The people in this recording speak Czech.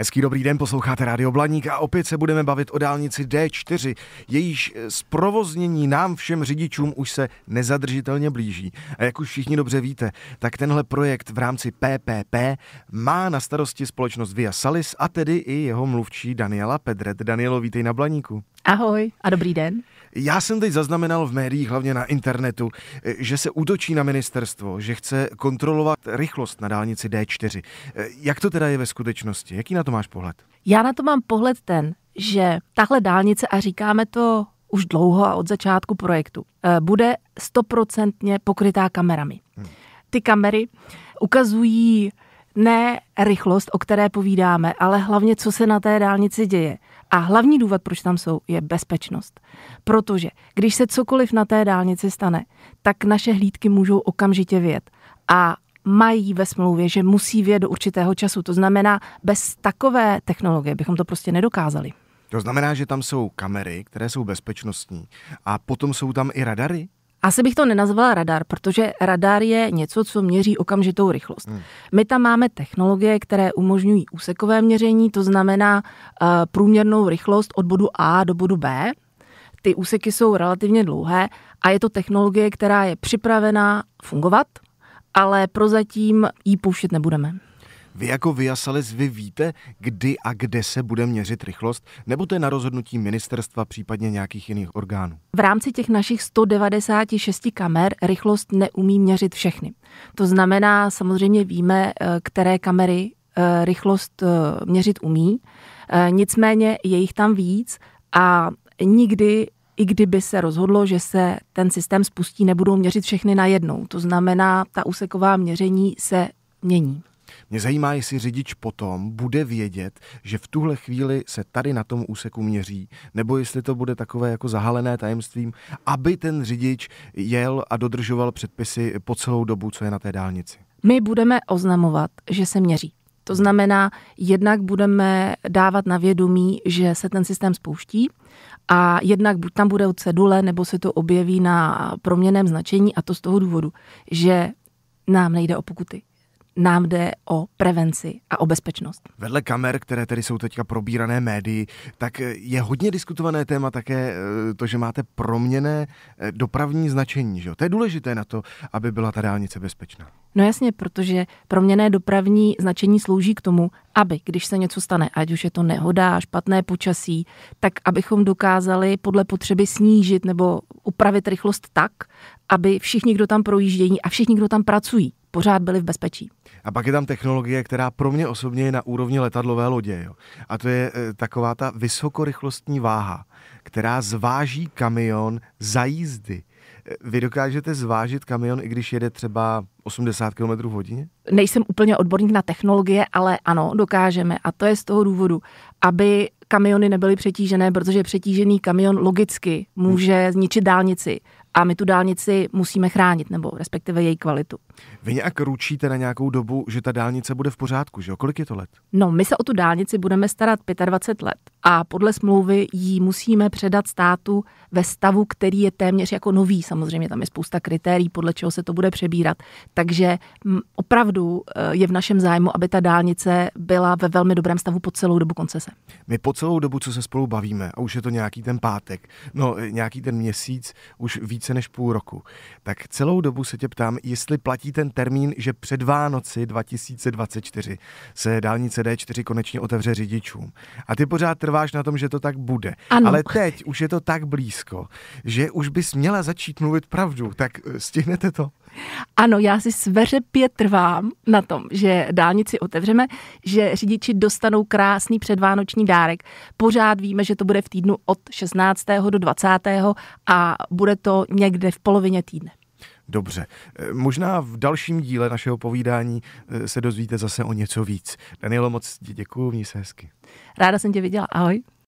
Hezký dobrý den, posloucháte Radio Blaník a opět se budeme bavit o dálnici D4, jejíž eh, zprovoznění nám všem řidičům už se nezadržitelně blíží. A jak už všichni dobře víte, tak tenhle projekt v rámci PPP má na starosti společnost Via Salis a tedy i jeho mluvčí Daniela Pedret. Danielo, vítej na Blaníku. Ahoj a dobrý den. Já jsem teď zaznamenal v médiích, hlavně na internetu, eh, že se útočí na ministerstvo, že chce kontrolovat rychlost na dálnici D4. Eh, jak to teda je ve skutečnosti? Jaký na to máš pohled? Já na to mám pohled ten, že tahle dálnice, a říkáme to už dlouho a od začátku projektu, eh, bude stoprocentně pokrytá kamerami. Hmm. Ty kamery ukazují ne rychlost, o které povídáme, ale hlavně, co se na té dálnici děje. A hlavní důvod, proč tam jsou, je bezpečnost. Protože když se cokoliv na té dálnici stane, tak naše hlídky můžou okamžitě vědět. A mají ve smlouvě, že musí vědět do určitého času. To znamená, bez takové technologie bychom to prostě nedokázali. To znamená, že tam jsou kamery, které jsou bezpečnostní, a potom jsou tam i radary? Asi bych to nenazvala radar, protože radar je něco, co měří okamžitou rychlost. Hmm. My tam máme technologie, které umožňují úsekové měření, to znamená uh, průměrnou rychlost od bodu A do bodu B. Ty úseky jsou relativně dlouhé a je to technologie, která je připravená fungovat, ale prozatím ji pouštět nebudeme. Vy jako Viasales, vy víte, kdy a kde se bude měřit rychlost, nebo to je na rozhodnutí ministerstva, případně nějakých jiných orgánů? V rámci těch našich 196 kamer rychlost neumí měřit všechny. To znamená, samozřejmě víme, eh, které kamery eh, rychlost eh, měřit umí, nicméně je jich tam víc a nikdy i kdyby se rozhodlo, že se ten systém spustí, nebudou měřit všechny najednou. To znamená, ta úseková měření se mění. Mě zajímá, jestli řidič potom bude vědět, že v tuhle chvíli se tady na tom úseku měří, nebo jestli to bude takové jako zahalené tajemstvím, aby ten řidič jel a dodržoval předpisy po celou dobu, co je na té dálnici. My budeme oznamovat, že se měří. To znamená, jednak budeme dávat na vědomí, že se ten systém spouští a jednak buď tam bude cedule, nebo se to objeví na proměném značení a to z toho důvodu, že nám nejde o pokuty nám jde o prevenci a o bezpečnost. Vedle kamer, které tedy jsou teďka probírané médií, tak eh, je hodně diskutované téma také eh, to, že máte proměné eh, dopravní značení. Že? To je důležité na to, aby byla ta dálnice bezpečná. No jasně, protože proměné dopravní značení slouží k tomu, aby, když se něco stane, ať už je to nehoda, špatné počasí, tak abychom dokázali podle potřeby snížit nebo upravit rychlost tak, aby všichni, kdo tam projíždějí a všichni, kdo tam pracují, pořád byli v bezpečí. A pak je tam technologie, která pro mě osobně je na úrovni letadlové lodě. Jo. A to je eh, taková ta vysokorychlostní váha, která zváží kamion za jízdy. Eh, vy dokážete zvážit kamion, i když jede třeba 80 km v hodině? Nejsem úplně odborník na technologie, ale ano, dokážeme. A to je z toho důvodu, aby kamiony nebyly přetížené, protože přetížený kamion logicky může zničit dálnici a my tu dálnici musíme chránit, nebo respektive její kvalitu. Vy nějak ručíte na nějakou dobu, že ta dálnice bude v pořádku, že jo? Kolik je to let? No, my se o tu dálnici budeme starat 25 let a podle smlouvy ji musíme předat státu ve stavu, který je téměř jako nový. Samozřejmě tam je spousta kritérií, podle čeho se to bude přebírat. Takže mm, opravdu eh, je v našem zájmu, aby ta dálnice byla ve velmi dobrém stavu po celou dobu koncese. My po celou dobu, co se spolu bavíme, a už je to nějaký ten pátek, no nějaký ten měsíc, už víc více než půl roku, tak celou dobu se tě ptám, jestli platí ten termín, že před Vánoci 2024 se dálnice D4 konečně otevře řidičům. A ty pořád trváš na tom, že to tak bude. Ano. Ale teď už je to tak blízko, že už bys měla začít mluvit pravdu. Tak eh, stihnete to? Ano, já si sveřepě trvám na tom, že dálnici otevřeme, že řidiči dostanou krásný předvánoční dárek. Pořád víme, že to bude v týdnu od 16. do 20. a bude to někde v polovině týdne. Dobře. E, možná v dalším díle našeho povídání e, se dozvíte zase o něco víc. Danielo, moc děkuji, měj se hezky. Ráda jsem tě viděla. Ahoj.